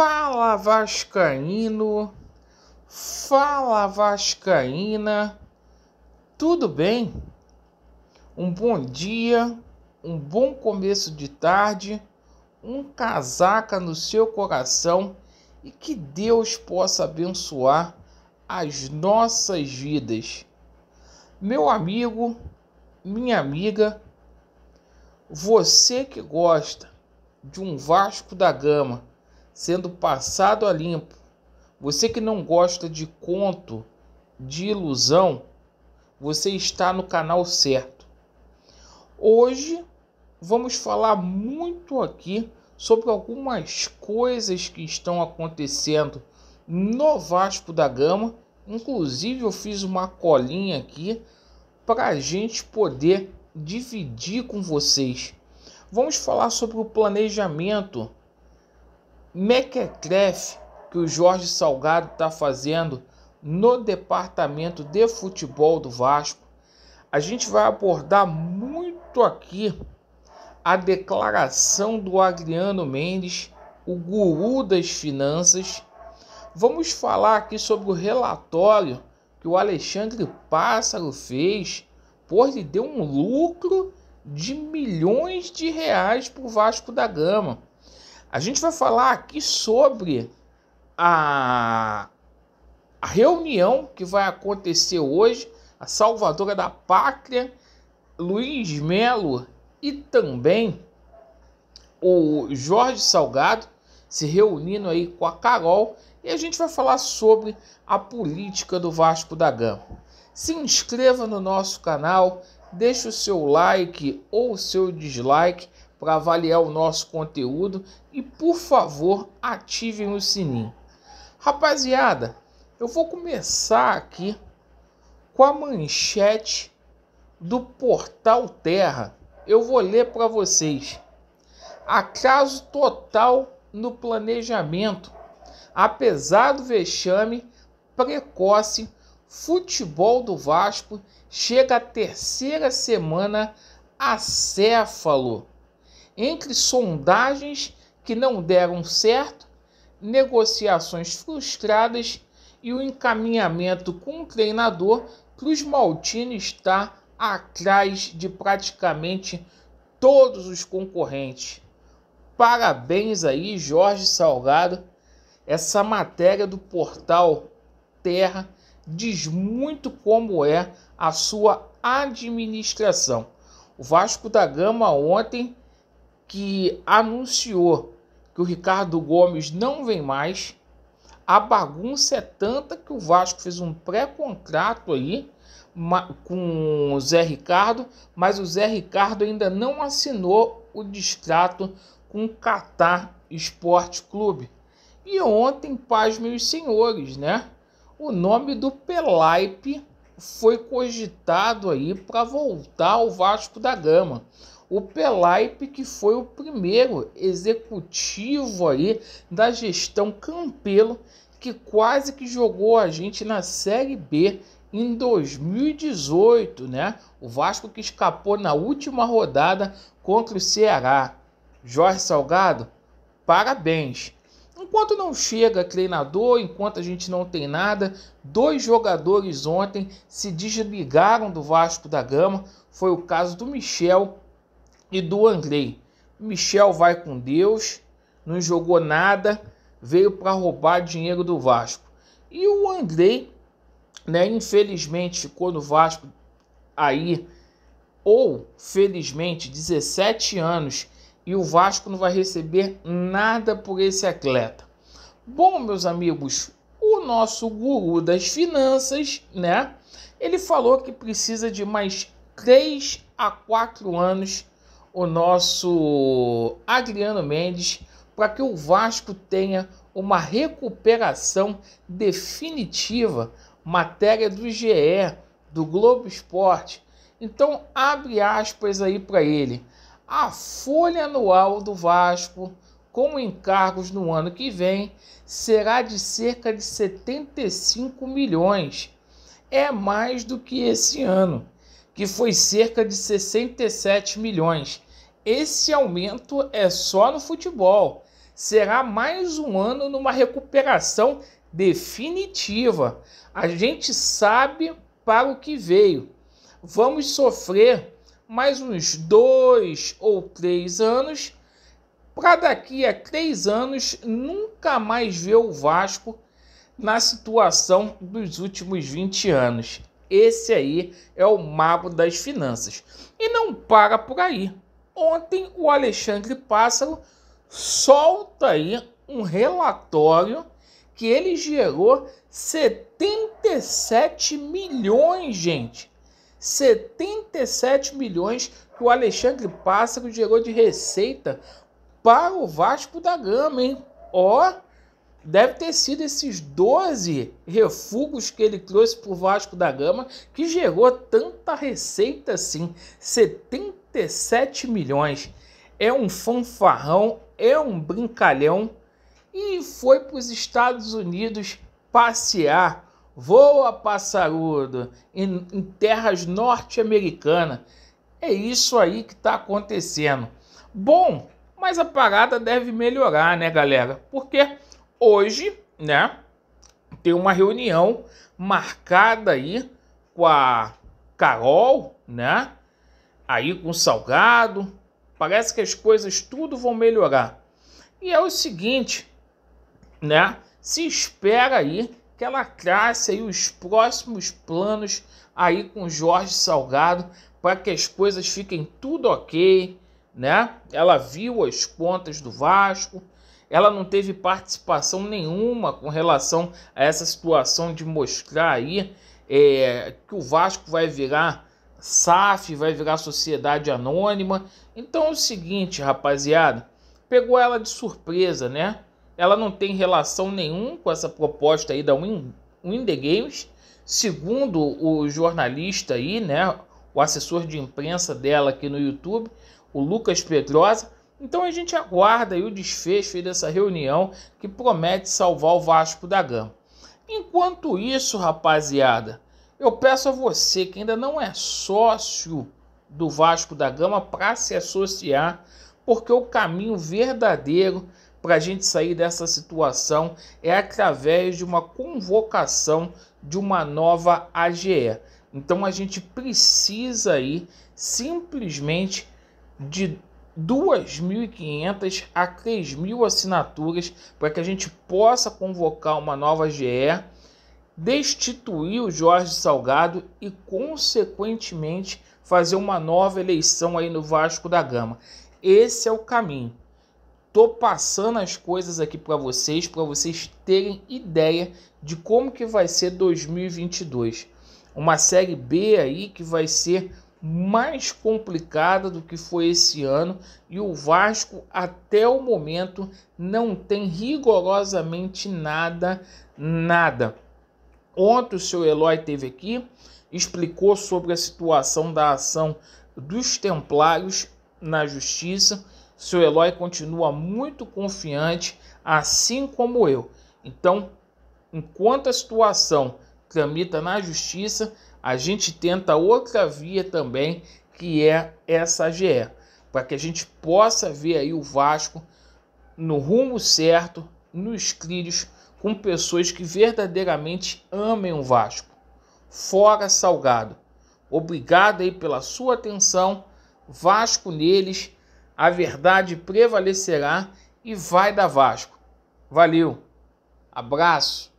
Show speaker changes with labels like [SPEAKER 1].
[SPEAKER 1] Fala Vascaíno, fala Vascaína, tudo bem? Um bom dia, um bom começo de tarde, um casaca no seu coração e que Deus possa abençoar as nossas vidas. Meu amigo, minha amiga, você que gosta de um Vasco da Gama sendo passado a limpo. Você que não gosta de conto, de ilusão, você está no canal certo. Hoje vamos falar muito aqui sobre algumas coisas que estão acontecendo no Vasco da Gama. Inclusive, eu fiz uma colinha aqui para a gente poder dividir com vocês. Vamos falar sobre o planejamento mequetrefe que o Jorge Salgado está fazendo no departamento de futebol do Vasco. A gente vai abordar muito aqui a declaração do Adriano Mendes, o guru das finanças. Vamos falar aqui sobre o relatório que o Alexandre Pássaro fez, pois ele deu um lucro de milhões de reais para o Vasco da Gama. A gente vai falar aqui sobre a, a reunião que vai acontecer hoje, a Salvadora da Pátria, Luiz Melo e também o Jorge Salgado se reunindo aí com a Carol e a gente vai falar sobre a política do Vasco da Gama. Se inscreva no nosso canal, deixe o seu like ou o seu dislike para avaliar o nosso conteúdo e, por favor, ativem o sininho. Rapaziada, eu vou começar aqui com a manchete do portal Terra. Eu vou ler para vocês. Acaso total no planejamento. Apesar do vexame precoce, futebol do Vasco chega à terceira semana acéfalo entre sondagens que não deram certo, negociações frustradas e o encaminhamento com o treinador para os Maltini está atrás de praticamente todos os concorrentes. Parabéns aí, Jorge Salgado. Essa matéria do portal Terra diz muito como é a sua administração. O Vasco da Gama ontem que anunciou que o Ricardo Gomes não vem mais. A bagunça é tanta que o Vasco fez um pré-contrato aí com o Zé Ricardo, mas o Zé Ricardo ainda não assinou o distrato com o Qatar Esporte Clube. E ontem, paz meus senhores, né? O nome do Pelaipe foi cogitado aí para voltar ao Vasco da Gama o Pelaipe, que foi o primeiro executivo aí da gestão Campelo, que quase que jogou a gente na Série B em 2018, né? O Vasco que escapou na última rodada contra o Ceará. Jorge Salgado, parabéns. Enquanto não chega treinador, enquanto a gente não tem nada, dois jogadores ontem se desligaram do Vasco da Gama. Foi o caso do Michel e do Andrei. Michel vai com Deus, não jogou nada, veio para roubar dinheiro do Vasco. E o Andrei, né, infelizmente, ficou no Vasco aí, ou felizmente, 17 anos e o Vasco não vai receber nada por esse atleta. Bom, meus amigos, o nosso guru das finanças, né? Ele falou que precisa de mais 3 a 4 anos o nosso Adriano Mendes para que o Vasco tenha uma recuperação definitiva, matéria do GE, do Globo Esporte. Então, abre aspas aí para ele. A folha anual do Vasco com encargos no ano que vem será de cerca de 75 milhões. É mais do que esse ano, que foi cerca de 67 milhões esse aumento é só no futebol. Será mais um ano numa recuperação definitiva. A gente sabe para o que veio. Vamos sofrer mais uns dois ou três anos para daqui a três anos nunca mais ver o Vasco na situação dos últimos 20 anos. Esse aí é o mago das finanças. E não para por aí. Ontem o Alexandre Pássaro solta aí um relatório que ele gerou 77 milhões, gente. 77 milhões que o Alexandre Pássaro gerou de receita para o Vasco da Gama, hein? Ó, deve ter sido esses 12 refugos que ele trouxe para o Vasco da Gama que gerou tanta receita assim. 77 37 milhões. É um fanfarrão, é um brincalhão e foi para os Estados Unidos passear. Voa, passarudo, em, em terras norte-americanas. É isso aí que está acontecendo. Bom, mas a parada deve melhorar, né, galera? Porque hoje, né, tem uma reunião marcada aí com a Carol, né? aí com salgado. Parece que as coisas tudo vão melhorar. E é o seguinte, né? Se espera aí que ela trace aí os próximos planos aí com Jorge Salgado para que as coisas fiquem tudo ok, né? Ela viu as contas do Vasco, ela não teve participação nenhuma com relação a essa situação de mostrar aí é, que o Vasco vai virar SAF vai virar sociedade anônima. Então é o seguinte, rapaziada, pegou ela de surpresa, né? Ela não tem relação nenhuma com essa proposta aí da Wind Games. Segundo o jornalista aí, né, o assessor de imprensa dela aqui no YouTube, o Lucas Pedrosa. Então a gente aguarda aí o desfecho dessa reunião que promete salvar o Vasco da Gama. Enquanto isso, rapaziada, eu peço a você que ainda não é sócio do Vasco da Gama para se associar, porque o caminho verdadeiro para a gente sair dessa situação é através de uma convocação de uma nova AGE. Então a gente precisa aí simplesmente de 2.500 a 3.000 assinaturas para que a gente possa convocar uma nova AGE destituir o Jorge Salgado e, consequentemente, fazer uma nova eleição aí no Vasco da Gama. Esse é o caminho. Tô passando as coisas aqui para vocês, para vocês terem ideia de como que vai ser 2022. Uma série B aí que vai ser mais complicada do que foi esse ano e o Vasco até o momento não tem rigorosamente nada, nada Ontem o seu Eloy teve aqui, explicou sobre a situação da ação dos templários na justiça. O seu Eloy continua muito confiante, assim como eu. Então, enquanto a situação tramita na justiça, a gente tenta outra via também, que é essa GE, para que a gente possa ver aí o Vasco no rumo certo, nos trilhos com pessoas que verdadeiramente amem o Vasco. Fora Salgado. Obrigado aí pela sua atenção. Vasco neles, a verdade prevalecerá e vai da Vasco. Valeu. Abraço.